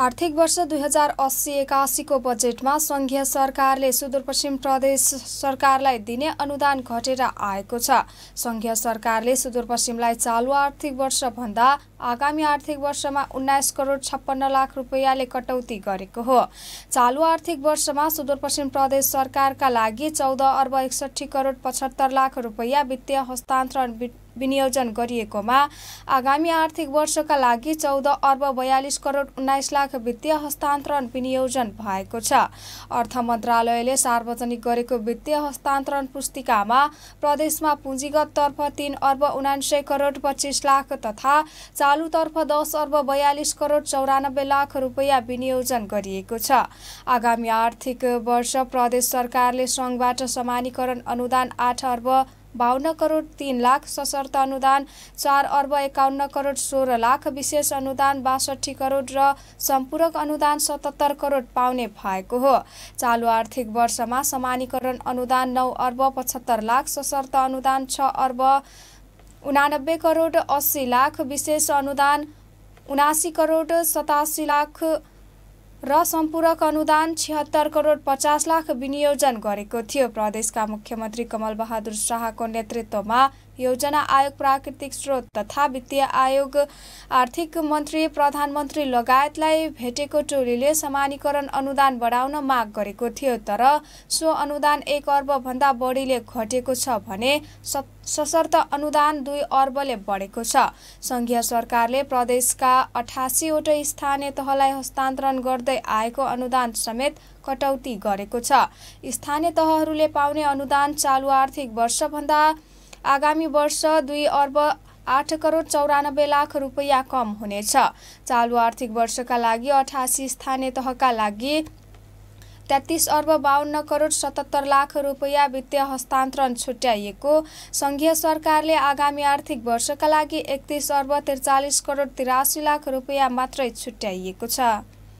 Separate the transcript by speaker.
Speaker 1: आर्थिक वर्ष दुई हजार अस्सी एकासीको बजेटमा सङ्घीय सरकारले सुदूरपश्चिम प्रदेश सरकारलाई दिने अनुदान घटेर आएको छ सङ्घीय सरकारले सुदूरपश्चिमलाई चालु आर्थिक वर्षभन्दा आगामी आर्थिक वर्षमा उन्नाइस करोड छप्पन्न लाख रुपियाँले कटौती गरेको हो चालु आर्थिक वर्षमा सुदूरपश्चिम प्रदेश सरकारका लागि चौध अर्ब एकसट्ठी करोड पचहत्तर लाख रुपियाँ वित्तीय हस्तान्तरण विनियोजन गरिएकोमा आगामी आर्थिक वर्षका लागि चौध अर्ब बयालिस करोड उन्नाइस लाख वित्तीय हस्तान्तरण विनियोजन भएको छ अर्थ मन्त्रालयले सार्वजनिक गरेको वित्तीय हस्तान्तरण पुस्तिकामा प्रदेशमा पुँजीगत तर्फ तीन अर्ब उनान्सय करोड पच्चिस लाख तथा चालुतर्फ दस अर्ब बयालिस करोड चौरानब्बे लाख रुपियाँ विनियोजन गरिएको छ आगामी आर्थिक वर्ष प्रदेश सरकारले सङ्घबाट समानीकरण अनुदान आठ अर्ब बाहन्न करोड तिन लाख सशर्त अनुदान चार अर्ब एकाउन्न करोड सोह्र लाख विशेष अनुदान बासठी करोड र सम्पूरक अनुदान सतहत्तर करोड पाउने भएको हो चालु आर्थिक वर्षमा समानीकरण अनुदान नौ अर्ब पचहत्तर लाख सशर्त अनुदान छ अर्ब उनानब्बे करोड अस्सी लाख विशेष अनुदान उनासी करोड सतासी लाख र सम्पूरक अनुदान छिहत्तर करोड पचास लाख विनियोजन गरेको थियो प्रदेशका मुख्यमन्त्री कमलबहादुर शाहको नेतृत्वमा योजना आयोग प्राकृतिक स्रोत तथा वित्तीय आयोग आर्थिक मन्त्री प्रधानमन्त्री लगायतलाई भेटेको टोलीले समानीकरण अनुदान बढाउन माग गरेको थियो तर सो अनुदान एक अर्बभन्दा बढीले घटेको छ भने सशर्त अनुदान दुई अर्बले बढेको छ सङ्घीय सरकारले प्रदेशका अठासीवटै स्थानीय तहलाई हस्तान्तरण गर्दै आएको अनुदान समेत कटौती गरेको छ स्थानीय तहहरूले पाउने अनुदान चालु आर्थिक वर्षभन्दा आगामी वर्ष दुई अर्ब आठ करोड चौरानब्बे लाख रुपियाँ कम हुनेछ चालु आर्थिक वर्षका लागि अठासी स्थानीय तहका लागि तेत्तिस अर्ब बाहन्न करोड सतहत्तर लाख रुपियाँ वित्तीय हस्तान्तरण छुट्याइएको सङ्घीय सरकारले आगामी आर्थिक वर्षका लागि एकतिस अर्ब त्रिचालिस करोड तिरासी लाख रुपियाँ मात्रै छुट्याइएको छ